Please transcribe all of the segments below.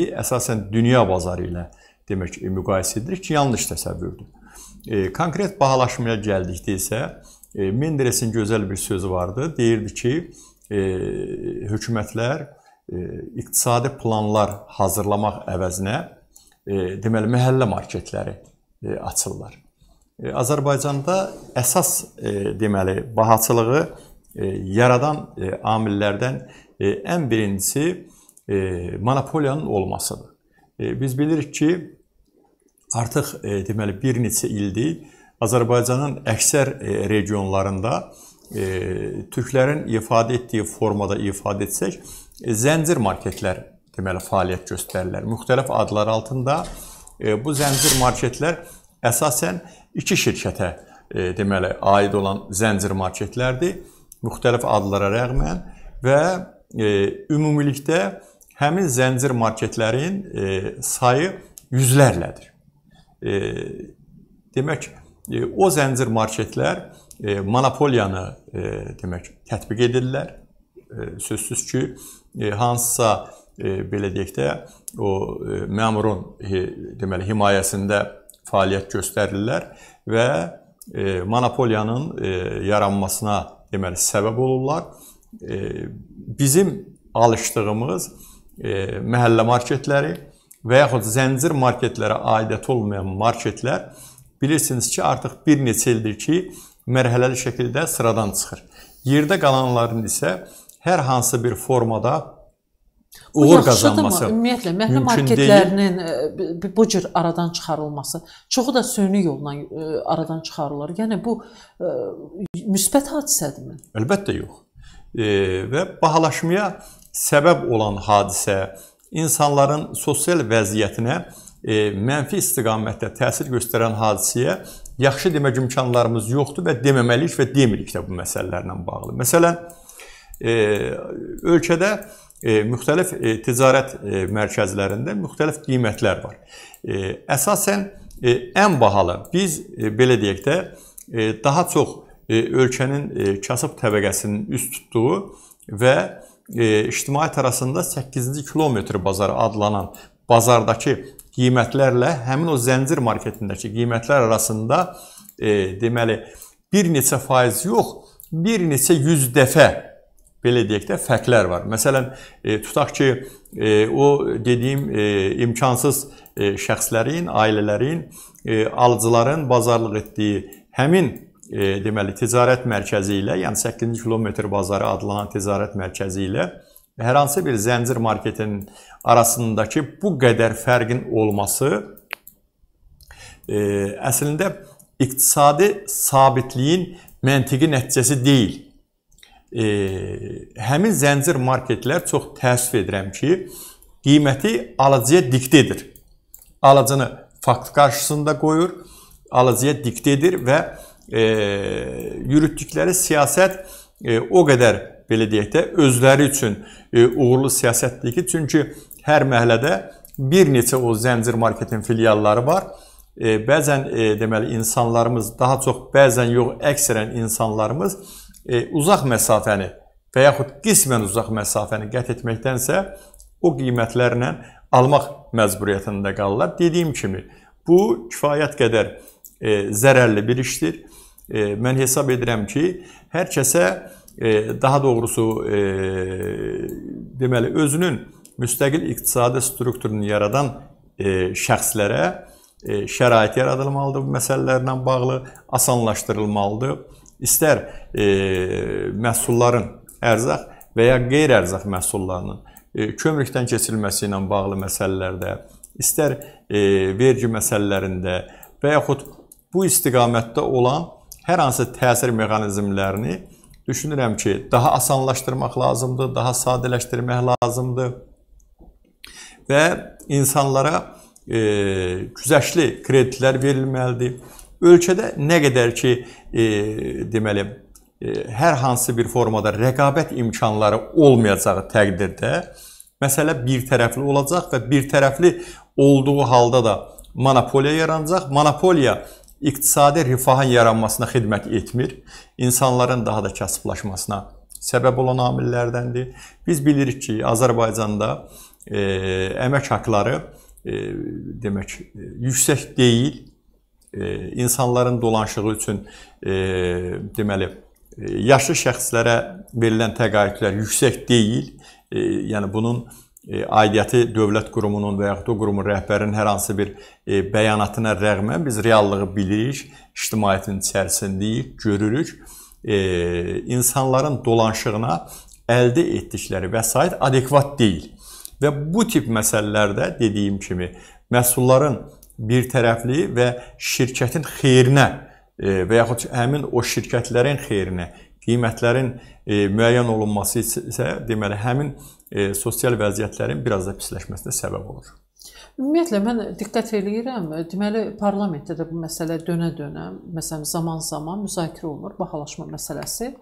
əsasən dünya bazarı ilə demək müqayisə edirik ki, yanlış təsəvvürdür. E, konkret bahalaşmaya gəldikdə isə e, Menderesin gözəl bir sözü vardı. Deyirdi ki, e, hökumətlər e, iqtisadi planlar hazırlamaq əvəzinə e, deməli məhəllə marketləri e, açırlar. Azərbaycanda əsas deməli bahaçılığı yaradan amillərdən ən birincisi e, monopoliyanın olmasıdır. E, biz bilirik ki, artıq e, deməli bir neçə ildir Azərbaycanın əksər e, regionlarında e, türklərin ifadə etdiyi formada ifadə etsək, e, zəncir marketlər deməli fəaliyyət göstərirlər. Müxtəlif adlar altında e, bu zəncir marketlər əsasən iki şirkətə e, deməli aid olan zəncir marketlərdir. Müxtəlif adlara rəğmən və e, ümumilikdə həmin zəncir marketlərin e, sayı yüzlərlədir. E, demək, e, o zəncir marketlər monopoliyanı demək tətbiq edirlər. Sözsüz ki, hansısa belə deyək də o məmurun deməli himayəsində fəaliyyət göstərirlər və monopoliyanın yaranmasına deməli səbəb olurlar. Bizim alışdığımız e, məhəllə marketləri və yaxud zəncir marketlərə aidət olmayan marketlər bilirsiniz ki, artıq bir neçə ildir ki, mərhələli şəkildə sıradan çıxır. Yerdə qalanların isə hər hansı bir formada uğur qazanması. Ümumiyyətlə məhəllə marketlərinin deyil. bu cür aradan çıxarılması çoxu da süni yolla e, aradan çıxarılır. Yəni bu e, müsbət hadisədirmi? Əlbəttə yox. E, və bahalaşmaya səbəb olan hadisə insanların sosial vəziyyətinə e, mənfi istiqamətdə təsir göstərən hadisəyə yaxşı demək imkanlarımız yoxdur və deməməliyik və demirik də bu məsələlərlə bağlı. Məsələn, e, ölkədə e, müxtəlif e, ticarət e, mərkəzlərində müxtəlif qiymətlər var. E, əsasən e, ən bahalı biz e, belə deyək də e, daha çox e, ölkənin e, kasıb təbəqəsinin üst tutduğu və e, e, ictimai terasında 8-ci kilometr bazarı adlanan bazardakı qiymətlərlə həmin o zəncir marketindəki qiymətlər arasında e, deməli bir neçə faiz yox, bir neçə 100 dəfə belə deyək də fərqlər var. Məsələn, e, tutaq ki, e, o dediyim e, imkansız e, şəxslərin, ailələrin, e, alıcıların bazarlıq etdiyi həmin e, deməli ticarət mərkəzi ilə, yəni 8-ci kilometr bazarı adlanan ticarət mərkəzi ilə hər hansı bir zəncir marketin arasındakı bu qədər fərqin olması e, əslində iqtisadi sabitliyin məntiqi nəticəsi deyil. E, həmin zəncir marketlər çox təəssüf edirəm ki, qiyməti alıcıya diktə edir. Alıcını fakt qarşısında qoyur, alıcıya diktə edir və e, yürütdükləri siyasət e, o qədər belə deyək də özləri üçün e, uğurlu siyasətdir ki, çünki hər məhəllədə bir neçə o zəncir marketin filialları var. E, bəzən e, deməli insanlarımız daha çox, bəzən yox, əksərən insanlarımız e, uzaq məsafəni və yaxud qismən uzaq məsafəni qət etməkdənsə o qiymətlərlə almaq məcburiyyətində qalırlar. Dediyim kimi, bu kifayət qədər e, zərərli bir işdir. E, mən hesab edirəm ki, hər kəsə e, daha doğrusu e, deməli özünün müstəqil iqtisadi strukturunu yaradan şəxslərə şərait yaradılmalıdır bu məsələlərlə bağlı, asanlaşdırılmalıdır. İstər məhsulların ərzaq və ya qeyri-ərzaq məhsullarının kömrükdən keçirilməsi ilə bağlı məsələlərdə, istər vergi məsələlərində və yaxud bu istiqamətdə olan hər hansı təsir mexanizmlərini düşünürəm ki, daha asanlaşdırmaq lazımdır, daha sadələşdirmək lazımdır və insanlara e, güzəşli kreditlər verilməlidir. Ölkədə nə qədər ki, e, deməli, e, hər hansı bir formada rəqabət imkanları olmayacağı təqdirdə məsələ bir tərəfli olacaq və bir tərəfli olduğu halda da monopoliya yaranacaq. Monopoliya iqtisadi rifahın yaranmasına xidmət etmir, insanların daha da kasıblaşmasına səbəb olan amillərdəndir. Biz bilirik ki, Azərbaycanda e, əmək haqqları e, demək yüksək deyil. E, insanların dolanışığı üçün e, deməli e, yaşlı şəxslərə verilən təqaüdlər yüksək deyil. E, yəni bunun e, e, aidiyyəti dövlət qurumunun və yaxud o qurumun rəhbərinin hər hansı bir e, bəyanatına rəğmən biz reallığı bilirik, ictimaiyyətin içərisindəyik, görürük. E, insanların dolanışığına əldə etdikləri vəsait adekvat deyil. Və bu tip məsələlərdə dediyim kimi məhsulların birtərəfliyi və şirkətin xeyrinə e, və yaxud həmin o şirkətlərin xeyrinə Qiymətlərin e, müəyyən olunması isə deməli həmin e, sosial vəziyyətlərin biraz da pisləşməsinə səbəb olur. Ümumiyyətlə mən diqqət eləyirəm. Deməli parlamentdə də bu məsələ dönə-dönə, məsələn zaman-zaman müzakirə olunur bahalaşma məsələsi.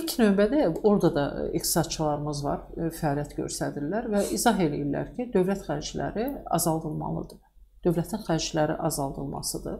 İlk növbədə orada da iqtisadçılarımız var, e, fəaliyyət göstərirlər və izah eləyirlər ki, dövlət xərcləri azaldılmalıdır dövlətin xərcləri azaldılmasıdır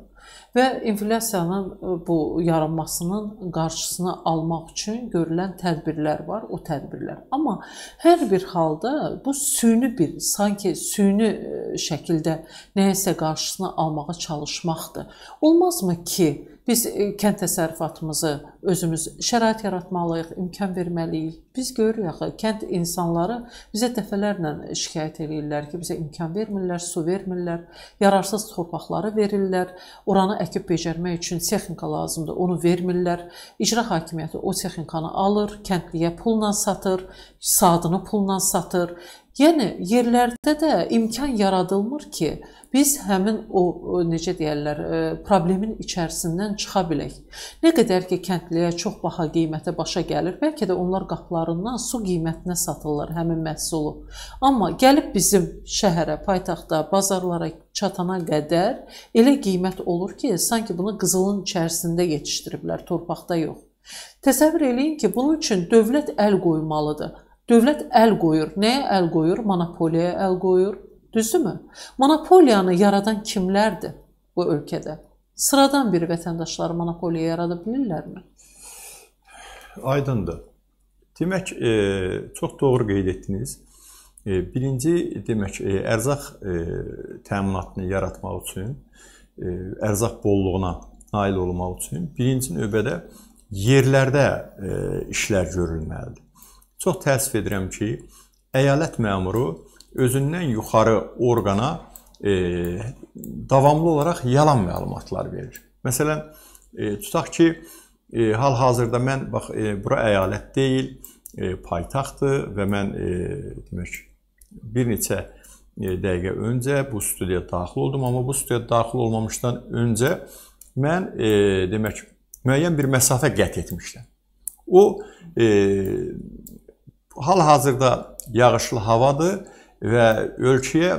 və inflyasiyanın e, bu yaranmasının qarşısını almaq üçün görülən tədbirlər var, o tədbirlər. Amma hər bir halda bu süni bir, sanki süni e, şəkildə nəyəsə qarşısını almağa çalışmaqdır. Olmazmı ki, Biz e, kənd təsərrüfatımızı özümüz şərait yaratmalıyıq, imkan verməliyik. Biz görürük axı kənd insanları bizə dəfələrlə şikayət eləyirlər ki, bizə imkan vermirlər, su vermirlər, yararsız torpaqları verirlər. Oranı əkib becərmək üçün texnika lazımdır, onu vermirlər. İcra hakimiyyəti o texnikanı alır, kəndliyə pulla satır, saatını pulla satır. Yəni yerlərdə də imkan yaradılmır ki, biz həmin o necə deyirlər, e, problemin içərisindən çıxa bilək. Nə qədər ki, kəndliyə çox baha qiymətə başa gəlir, bəlkə də onlar qaplarından su qiymətinə satırlar həmin məhsulu. Amma gəlib bizim şəhərə, paytaxta, bazarlara çatana qədər elə qiymət olur ki, sanki bunu qızılın içərisində yetişdiriblər, torpaqda yox. Təsəvvür eləyin ki, bunun üçün dövlət əl qoymalıdır. Dövlət əl qoyur. Nəyə əl qoyur? Monopoliyaya əl qoyur. Düzdürmü? Monopoliyanı yaradan kimlərdir bu ölkədə? Sıradan bir vətəndaşlar monopoliya yarada bilirlərmi? Aydındır. Demək, e, çox doğru qeyd etdiniz. E, birinci, demək, e, ərzaq e, təminatını yaratmaq üçün, e, ərzaq bolluğuna nail olmaq üçün birinci növbədə yerlərdə e, işlər görülməlidir. Çox təəssüf edirəm ki, əyalət məmuru özündən yuxarı orqana e, davamlı olaraq yalan məlumatlar verir. Məsələn, e, tutaq ki, e, hal-hazırda mən bax e, bura əyalət deyil, e, paytaxtdır və mən e, demək bir neçə e, dəqiqə öncə bu studiyaya daxil oldum, amma bu studiyaya daxil olmamışdan öncə mən e, demək müəyyən bir məsafə qət etmişdim. O e, hal-hazırda yağışlı havadır və ölkəyə,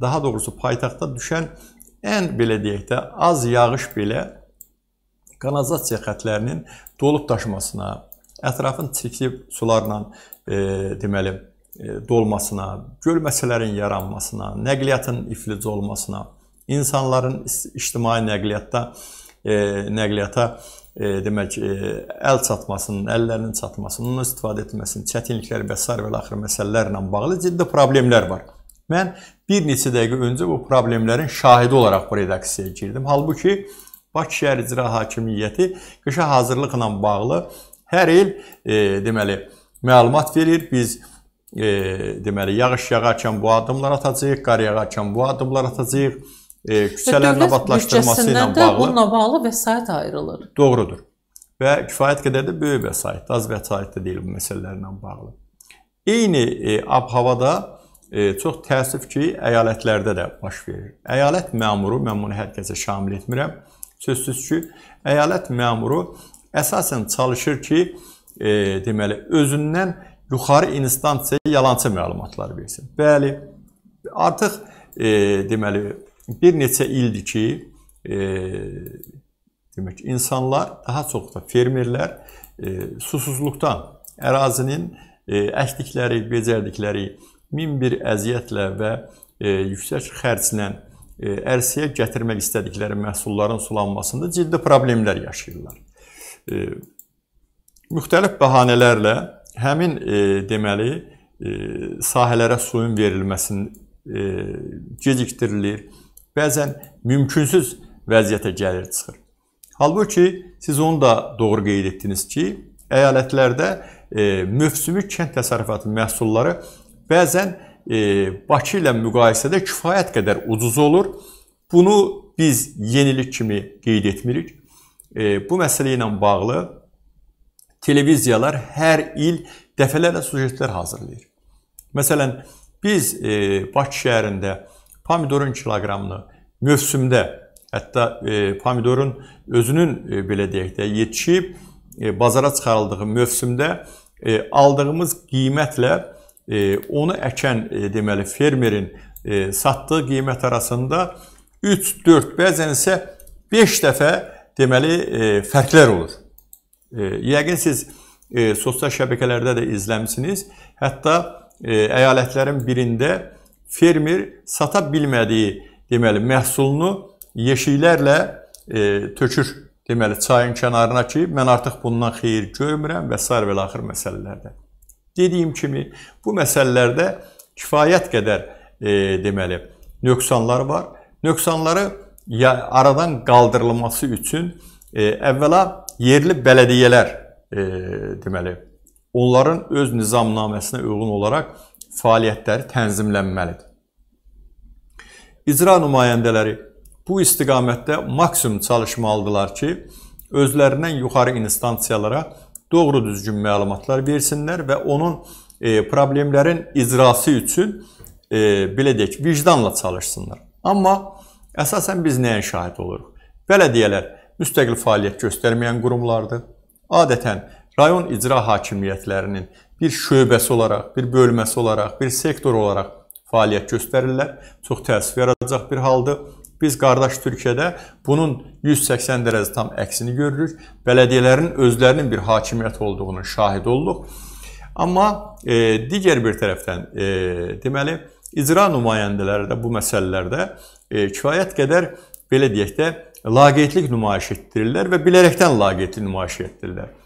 daha doğrusu paytaxta düşən ən belə deyək də az yağış belə kanalizasiya xətlərinin dolub daşmasına, ətrafın çirkli sularla e, deməli e, dolmasına, göl məsələlərin yaranmasına, nəqliyyatın iflic olmasına, insanların ictimai nəqliyyatda e, nəqliyyata e, E, demək e, əl çatmasının, əllərinin çatmasının, istifadə etməsinin çətinlikləri və sair və axır məsələlərlə bağlı ciddi problemlər var. Mən bir neçə dəqiqə öncə bu problemlərin şahidi olaraq bu redaksiyaya girdim. Halbuki Bakı şəhər icra hakimiyyəti qışa hazırlıqla bağlı hər il e, deməli məlumat verir. Biz e, deməli yağış yağarkən bu addımlar atacağıq, qar yağarkən bu addımlar atacağıq e, küçələrin abadlaşdırılması ilə bağlı bununla bağlı vəsait ayrılır. Doğrudur. Və kifayət qədər də böyük vəsait, az vəsait də deyil bu məsələlərlə bağlı. Eyni e, ab-havada e, çox təəssüf ki, əyalətlərdə də baş verir. Əyalət məmuru, mən bunu hər kəsə şamil etmirəm. Sözsüz ki, əyalət məmuru əsasən çalışır ki, e, deməli, özündən yuxarı instansiyaya yalançı məlumatlar versin. Bəli, artıq e, deməli bir neçə ildir ki, e, demək insanlar, daha çox da fermerlər e, susuzluqdan ərazinin e, əkdikləri, becərdikləri min bir əziyyətlə və e, yüksək xərclə e, ərsəyə gətirmək istədikləri məhsulların sulanmasında ciddi problemlər yaşayırlar. E, müxtəlif bəhanələrlə həmin e, deməli e, sahələrə suyun verilməsini e, gecikdirilir Bəzən mümkünsüz vəziyyətə gəlir çıxır. Halbuki siz onu da doğru qeyd etdiniz ki, əyalətlərdə e, mövsümü kənd təsərrüfatı məhsulları bəzən e, Bakı ilə müqayisədə kifayət qədər ucuz olur. Bunu biz yenilik kimi qeyd etmirik. E, bu məsələ ilə bağlı televiziyalar hər il dəfələrlə sujetlər hazırlayır. Məsələn, biz e, Bakı şəhərində e, pomidorun kiloqramını mövsümdə, hətta e, pomidorun özünün e, belə deyək də yetişib e, bazara çıxarıldığı mövsümdə e, aldığımız qiymətlə e, onu əkən e, deməli fermerin e, satdığı qiymət arasında 3, 4, bəzən isə 5 dəfə deməli e, fərqlər olur. E, yəqin siz e, sosial şəbəkələrdə də izləmisiniz. Hətta e, əyalətlərin birində fermer sata bilmədiyi deməli məhsulunu yeşiklərlə e, tökür deməli çayın kənarına ki, mən artıq bundan xeyir görmürəm və sair və axır məsələlərdə. Dediyim kimi bu məsələlərdə kifayət qədər e, deməli nöqsanlar var. Nöqsanları ya aradan qaldırılması üçün e, əvvəla yerli bələdiyyələr e, deməli onların öz nizamnaməsinə uyğun olaraq fəaliyyətləri tənzimlənməlidir. İcra nümayəndələri bu istiqamətdə maksimum çalışmalıdırlar ki, özlərindən yuxarı instansiyalara doğru düzgün məlumatlar versinlər və onun e, problemlərin icrası üçün e, belə deyək, vicdanla çalışsınlar. Amma əsasən biz nəyə şahid oluruq? Bələdiyyələr müstəqil fəaliyyət göstərməyən qurumlardır. Adətən rayon icra hakimiyyətlərinin bir şöbəsi olaraq, bir bölməsi olaraq, bir sektor olaraq fəaliyyət göstərirlər. Çox təəssüf yaradacaq bir haldır. Biz qardaş Türkiyədə bunun 180 dərəcə tam əksini görürük. Bələdiyyələrin özlərinin bir hakimiyyət olduğunun şahid olduq. Amma e, digər bir tərəfdən e, deməli icra nümayəndələri də bu məsələlərdə e, kifayət qədər belə deyək də laqeydlik nümayiş etdirirlər və bilərəkdən laqeydlik nümayiş etdirirlər.